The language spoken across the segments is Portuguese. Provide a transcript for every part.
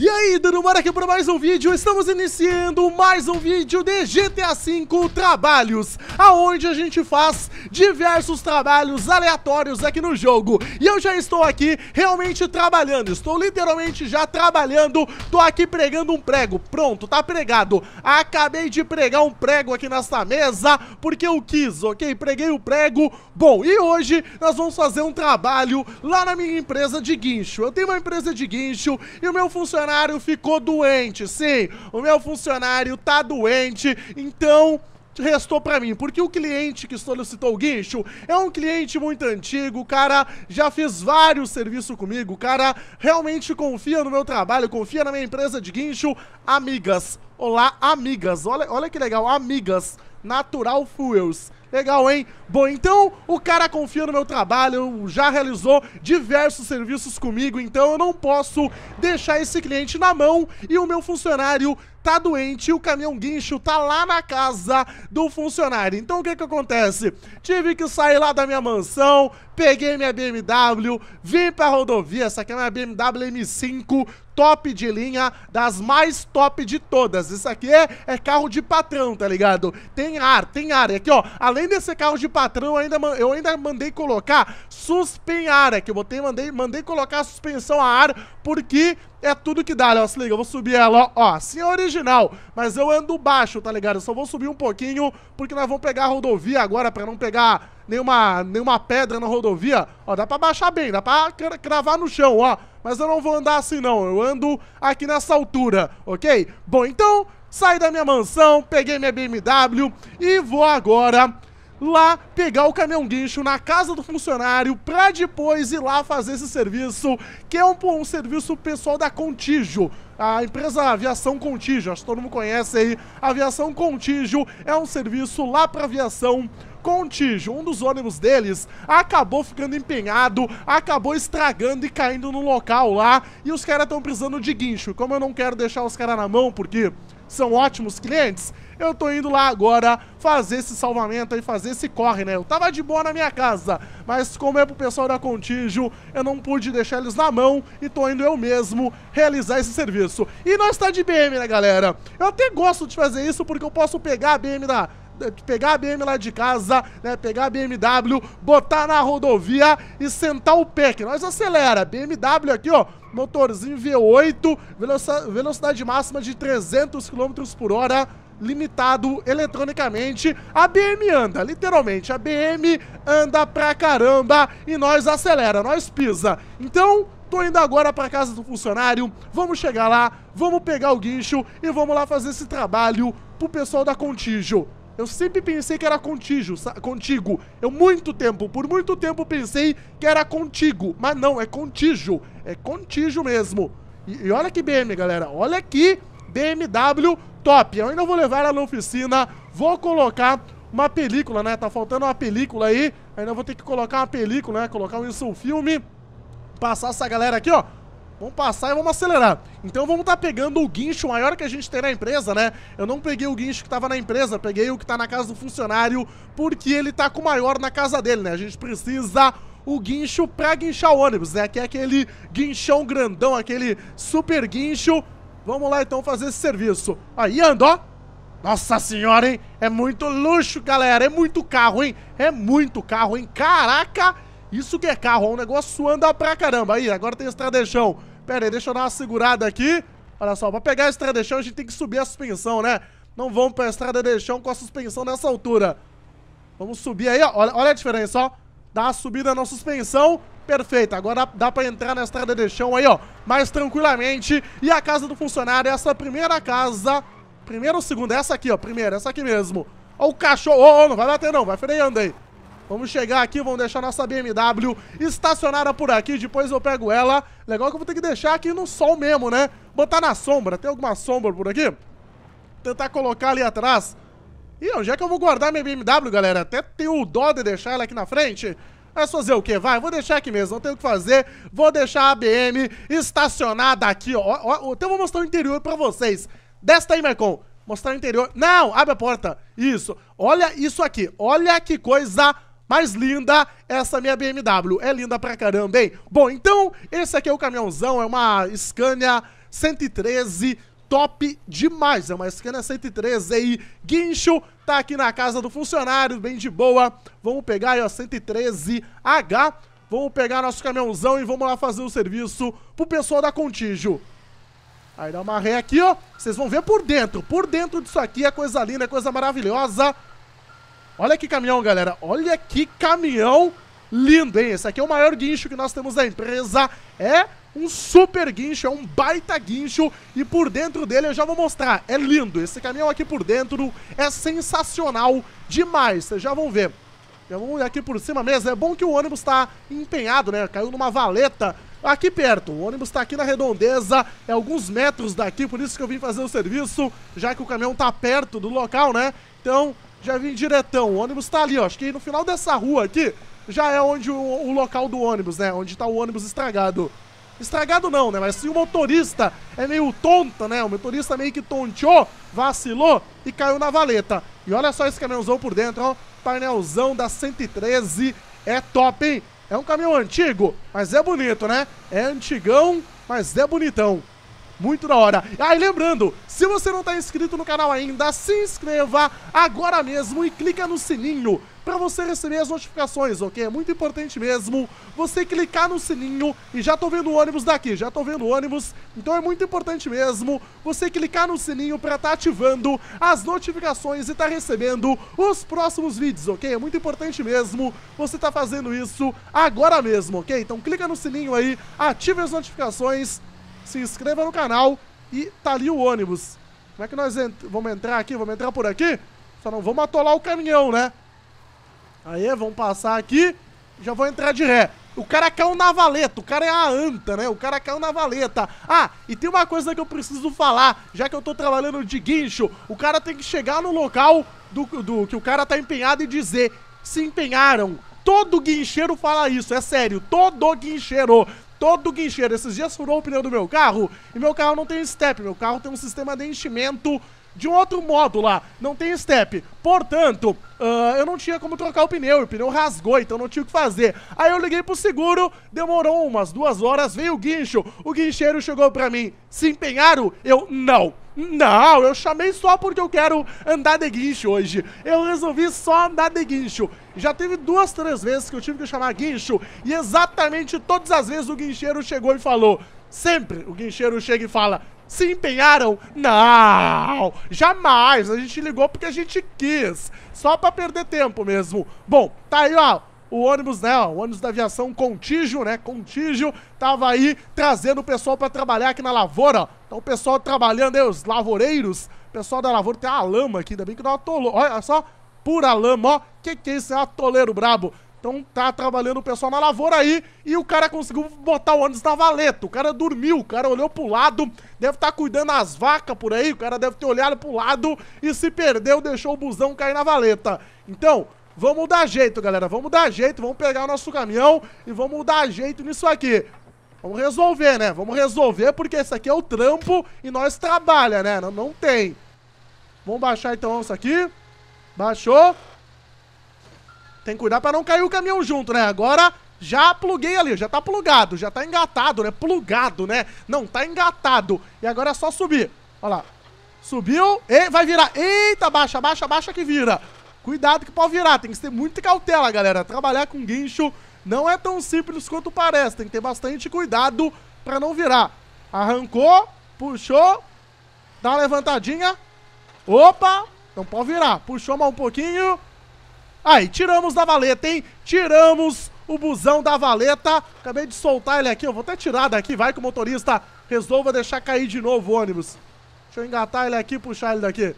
E aí, dando bora aqui para mais um vídeo, estamos iniciando mais um vídeo de GTA V Trabalhos Aonde a gente faz diversos trabalhos aleatórios aqui no jogo E eu já estou aqui realmente trabalhando, estou literalmente já trabalhando Tô aqui pregando um prego, pronto, tá pregado Acabei de pregar um prego aqui nessa mesa, porque eu quis, ok? Preguei o prego Bom, e hoje nós vamos fazer um trabalho lá na minha empresa de guincho Eu tenho uma empresa de guincho e o meu funcionário funcionário ficou doente. Sim, o meu funcionário tá doente, então restou para mim, porque o cliente que solicitou o guincho é um cliente muito antigo, cara já fez vários serviços comigo, cara realmente confia no meu trabalho, confia na minha empresa de guincho, amigas. Olá, amigas. Olha, olha que legal, amigas. Natural Fuels. Legal, hein? Bom, então o cara confia no meu trabalho, já realizou diversos serviços comigo, então eu não posso deixar esse cliente na mão e o meu funcionário tá doente e o caminhão guincho tá lá na casa do funcionário. Então o que que acontece? Tive que sair lá da minha mansão, peguei minha BMW, vim pra rodovia, essa aqui é minha BMW M5, top de linha, das mais top de todas. Isso aqui é, é carro de patrão, tá ligado? Tem ar, tem ar. E aqui, ó, além além desse carro de patrão, eu ainda, eu ainda mandei colocar suspenhara, é que eu botei, mandei, mandei colocar a suspensão a ar, porque é tudo que dá, ó, se liga, eu vou subir ela, ó, assim é original, mas eu ando baixo, tá ligado? Eu só vou subir um pouquinho, porque nós vamos pegar a rodovia agora, pra não pegar nenhuma, nenhuma pedra na rodovia, ó, dá pra baixar bem, dá pra cravar no chão, ó, mas eu não vou andar assim não, eu ando aqui nessa altura, ok? Bom, então, saí da minha mansão, peguei minha BMW e vou agora lá pegar o caminhão guincho na casa do funcionário pra depois ir lá fazer esse serviço, que é um, um serviço pessoal da Contígio. A empresa Aviação Contígio, acho que todo mundo conhece aí. Aviação Contígio é um serviço lá pra aviação Contígio, um dos ônibus deles, acabou ficando empenhado, acabou estragando e caindo no local lá, e os caras estão precisando de guincho. Como eu não quero deixar os caras na mão, porque são ótimos clientes, eu tô indo lá agora fazer esse salvamento aí, fazer esse corre, né? Eu tava de boa na minha casa, mas como é pro pessoal da Contígio, eu não pude deixar eles na mão e tô indo eu mesmo realizar esse serviço. E nós tá de BM, né, galera? Eu até gosto de fazer isso porque eu posso pegar a BM da né, pegar a BM lá de casa, né, pegar a BMW, botar na rodovia e sentar o pé, que nós acelera. BMW aqui, ó, motorzinho V8, velocidade máxima de 300 km por hora, limitado eletronicamente. A BM anda, literalmente, a BM anda pra caramba e nós acelera, nós pisa. Então, tô indo agora pra casa do funcionário, vamos chegar lá, vamos pegar o guincho e vamos lá fazer esse trabalho pro pessoal da Contígio. Eu sempre pensei que era contígio, contigo. Eu muito tempo, por muito tempo pensei que era contigo. Mas não, é contígio. É contígio mesmo. E, e olha que BM, galera. Olha que BMW top. Eu ainda vou levar ela na oficina. Vou colocar uma película, né? Tá faltando uma película aí. Ainda vou ter que colocar uma película, né? Colocar um isso filme. Passar essa galera aqui, ó Vamos passar e vamos acelerar. Então vamos estar tá pegando o guincho maior que a gente tem na empresa, né? Eu não peguei o guincho que estava na empresa, peguei o que está na casa do funcionário, porque ele está com o maior na casa dele, né? A gente precisa o guincho para guinchar o ônibus, né? Que é aquele guinchão grandão, aquele super guincho. Vamos lá então fazer esse serviço. Aí anda, ó. Nossa senhora, hein? É muito luxo, galera. É muito carro, hein? É muito carro, hein? Caraca! Isso que é carro, ó. um negócio anda pra caramba. Aí, agora tem estradechão. Pera aí, deixa eu dar uma segurada aqui. Olha só, pra pegar a estrada de chão a gente tem que subir a suspensão, né? Não vamos pra estrada de chão com a suspensão nessa altura. Vamos subir aí, ó. Olha, olha a diferença, ó. Dá uma subida na suspensão. Perfeito, agora dá, dá pra entrar na estrada de chão aí, ó, mais tranquilamente. E a casa do funcionário, essa primeira casa... Primeira ou segunda? É essa aqui, ó, primeira, essa aqui mesmo. Ó o cachorro, ô, oh, oh, não vai bater não, vai freando aí. Vamos chegar aqui, vamos deixar nossa BMW estacionada por aqui, depois eu pego ela. Legal que eu vou ter que deixar aqui no sol mesmo, né? Botar na sombra. Tem alguma sombra por aqui? Tentar colocar ali atrás. E onde é que eu vou guardar minha BMW, galera? Até tenho dó de deixar ela aqui na frente. Mas é fazer o quê? Vai, vou deixar aqui mesmo, não tenho o que fazer. Vou deixar a BM estacionada aqui, ó. ó, ó então eu vou mostrar o interior pra vocês. Desta aí, Marcon. Mostrar o interior. Não, abre a porta. Isso. Olha isso aqui. Olha que coisa mais linda essa minha BMW. É linda pra caramba, hein? Bom, então, esse aqui é o caminhãozão. É uma Scania 113 top demais. É uma Scania 113 aí, guincho, tá aqui na casa do funcionário, bem de boa. Vamos pegar aí, ó, 113H. Vamos pegar nosso caminhãozão e vamos lá fazer o serviço pro pessoal da Contígio. Aí dá uma ré aqui, ó. Vocês vão ver por dentro. Por dentro disso aqui é coisa linda, é coisa maravilhosa. Olha que caminhão, galera. Olha que caminhão lindo, hein? Esse aqui é o maior guincho que nós temos da empresa. É um super guincho, é um baita guincho. E por dentro dele eu já vou mostrar. É lindo. Esse caminhão aqui por dentro é sensacional demais. Vocês já vão ver. Já vamos olhar aqui por cima mesmo. É bom que o ônibus está empenhado, né? Caiu numa valeta aqui perto. O ônibus está aqui na redondeza, é alguns metros daqui, por isso que eu vim fazer o serviço, já que o caminhão está perto do local, né? Então, já vim diretão. O ônibus tá ali, ó. Acho que no final dessa rua aqui já é onde o, o local do ônibus, né? Onde tá o ônibus estragado. Estragado não, né? Mas se o motorista é meio tonta, né? O motorista meio que tonteou, vacilou e caiu na valeta. E olha só esse caminhãozão por dentro, ó. Painelzão da 113 é top, hein? É um caminhão antigo, mas é bonito, né? É antigão, mas é bonitão muito da hora. Ah, e lembrando, se você não está inscrito no canal ainda, se inscreva agora mesmo e clica no sininho para você receber as notificações, ok? É muito importante mesmo você clicar no sininho e já tô vendo o ônibus daqui, já tô vendo o ônibus, então é muito importante mesmo você clicar no sininho para estar tá ativando as notificações e tá recebendo os próximos vídeos, ok? É muito importante mesmo você tá fazendo isso agora mesmo, ok? Então clica no sininho aí, ative as notificações se inscreva no canal e tá ali o ônibus. Como é que nós ent vamos entrar aqui? Vamos entrar por aqui? Só não vamos atolar o caminhão, né? Aí, vamos passar aqui. Já vou entrar de ré. O cara caiu na valeta, o cara é a anta, né? O cara caiu na valeta. Ah, e tem uma coisa que eu preciso falar, já que eu tô trabalhando de guincho, o cara tem que chegar no local do, do que o cara tá empenhado e dizer: se empenharam. Todo guincheiro fala isso, é sério, todo guincheiro todo o guincheiro. Esses dias furou o pneu do meu carro e meu carro não tem step, meu carro tem um sistema de enchimento de um outro modo lá. Não tem step. Portanto, uh, eu não tinha como trocar o pneu. O pneu rasgou, então não tinha o que fazer. Aí eu liguei pro seguro, demorou umas duas horas, veio o guincho. O guincheiro chegou pra mim. Se empenharam? Eu, não. Não, eu chamei só porque eu quero andar de guincho hoje. Eu resolvi só andar de guincho. Já teve duas, três vezes que eu tive que chamar guincho e exatamente todas as vezes o guincheiro chegou e falou. Sempre o guincheiro chega e fala: se empenharam? Não! Jamais! A gente ligou porque a gente quis. Só pra perder tempo mesmo. Bom, tá aí, ó. O ônibus, né? Ó, o ônibus da aviação Contígio, né? Contígio tava aí trazendo o pessoal para trabalhar aqui na lavoura. Então o pessoal trabalhando aí, né, os lavoureiros. O pessoal da lavoura tem a lama aqui, ainda bem que não é atolou. Olha só, pura lama, ó. Que que é isso? É atoleiro brabo. Então tá trabalhando o pessoal na lavoura aí e o cara conseguiu botar o ônibus na valeta. O cara dormiu, o cara olhou pro lado, deve estar tá cuidando das vacas por aí, o cara deve ter olhado pro lado e se perdeu, deixou o busão cair na valeta. Então, vamos dar jeito, galera. Vamos dar jeito, vamos pegar o nosso caminhão e vamos dar jeito nisso aqui. Vamos resolver, né? Vamos resolver porque esse aqui é o trampo e nós trabalha, né? Não, não tem. Vamos baixar então isso aqui. Baixou. Tem que cuidar para não cair o caminhão junto, né? Agora já pluguei ali, já tá plugado, já tá engatado, né? Plugado, né? Não, tá engatado. E agora é só subir. Olha lá. Subiu. E vai virar. Eita, baixa, baixa, baixa que vira. Cuidado que pode virar. Tem que ter muita cautela, galera. Trabalhar com guincho não é tão simples quanto parece. Tem que ter bastante cuidado pra não virar. Arrancou, puxou, dá uma levantadinha. Opa, não pode virar. Puxou mais um pouquinho. Aí, tiramos da valeta, hein? Tiramos o busão da valeta. Acabei de soltar ele aqui, eu vou até tirar daqui, vai que o motorista resolva deixar cair de novo o ônibus. Deixa eu engatar ele aqui e puxar ele daqui.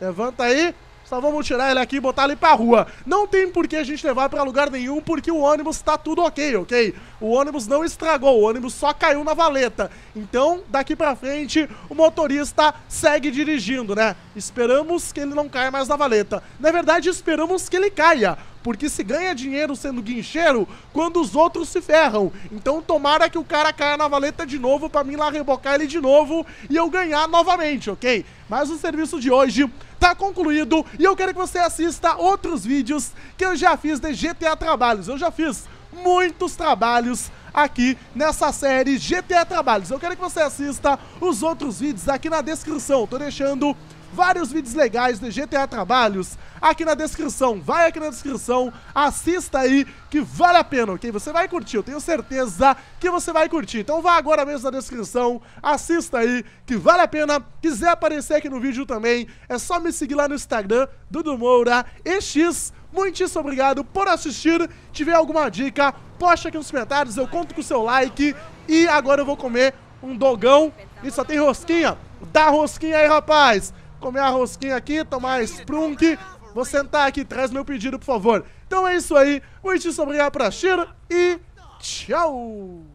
Levanta aí. Só vamos tirar ele aqui e botar ele pra rua. Não tem por que a gente levar pra lugar nenhum, porque o ônibus tá tudo ok, ok? O ônibus não estragou, o ônibus só caiu na valeta. Então, daqui pra frente, o motorista segue dirigindo, né? Esperamos que ele não caia mais na valeta. Na verdade, esperamos que ele caia porque se ganha dinheiro sendo guincheiro quando os outros se ferram. Então tomara que o cara caia na valeta de novo para mim lá rebocar ele de novo e eu ganhar novamente, ok? Mas o serviço de hoje tá concluído e eu quero que você assista outros vídeos que eu já fiz de GTA Trabalhos. Eu já fiz muitos trabalhos aqui nessa série GTA Trabalhos. Eu quero que você assista os outros vídeos aqui na descrição. Eu tô deixando vários vídeos legais de GTA Trabalhos aqui na descrição. Vai aqui na descrição, assista aí que vale a pena, ok? Você vai curtir, eu tenho certeza que você vai curtir. Então vá agora mesmo na descrição, assista aí que vale a pena. Quiser aparecer aqui no vídeo também, é só me seguir lá no Instagram, Dudu Moura EX. Muitíssimo obrigado por assistir. Tiver alguma dica, poste aqui nos comentários, eu conto com o seu like. E agora eu vou comer um dogão e só tem rosquinha. Dá rosquinha aí, rapaz! comer a rosquinha aqui, tomar sprunk. Vou sentar aqui, traz meu pedido, por favor. Então é isso aí. Muitíssimo obrigado pra Shiro e tchau!